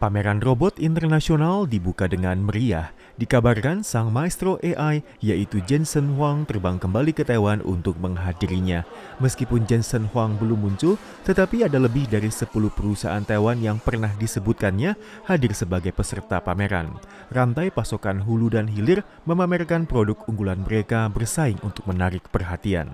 Pameran robot internasional dibuka dengan meriah. Dikabarkan sang maestro AI yaitu Jensen Huang terbang kembali ke Taiwan untuk menghadirinya. Meskipun Jensen Huang belum muncul, tetapi ada lebih dari 10 perusahaan Taiwan yang pernah disebutkannya hadir sebagai peserta pameran. Rantai pasokan hulu dan hilir memamerkan produk unggulan mereka bersaing untuk menarik perhatian.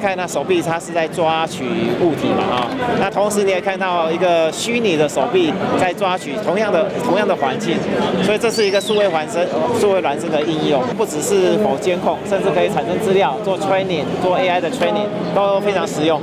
看，那手臂它是在抓取物体嘛，啊，那同时你也看到一个虚拟的手臂在抓取同样的同样的环境，所以这是一个数位孪生数位孪生的应用，不只是某监控，甚至可以产生资料做 training 做 AI 的 training 都非常实用。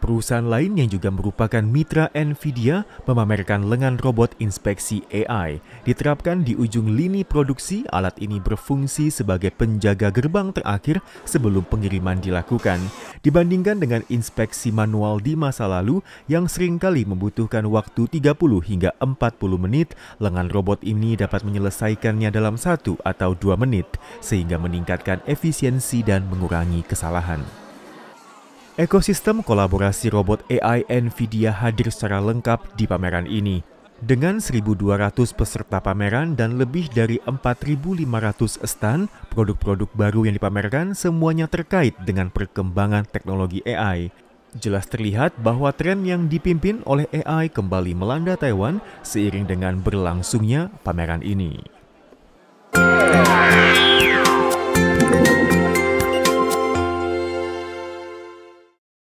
Perusahaan lain yang juga merupakan mitra NVIDIA memamerkan lengan robot inspeksi AI. Diterapkan di ujung lini produksi, alat ini berfungsi sebagai penjaga gerbang terakhir sebelum pengiriman dilakukan. Dibandingkan dengan inspeksi manual di masa lalu yang seringkali membutuhkan waktu 30 hingga 40 menit, lengan robot ini dapat menyelesaikannya dalam satu atau dua menit, sehingga meningkatkan efisiensi dan mengurangi kesalahan. Ekosistem kolaborasi robot AI NVIDIA hadir secara lengkap di pameran ini. Dengan 1.200 peserta pameran dan lebih dari 4.500 stand, produk-produk baru yang dipamerkan semuanya terkait dengan perkembangan teknologi AI. Jelas terlihat bahwa tren yang dipimpin oleh AI kembali melanda Taiwan seiring dengan berlangsungnya pameran ini.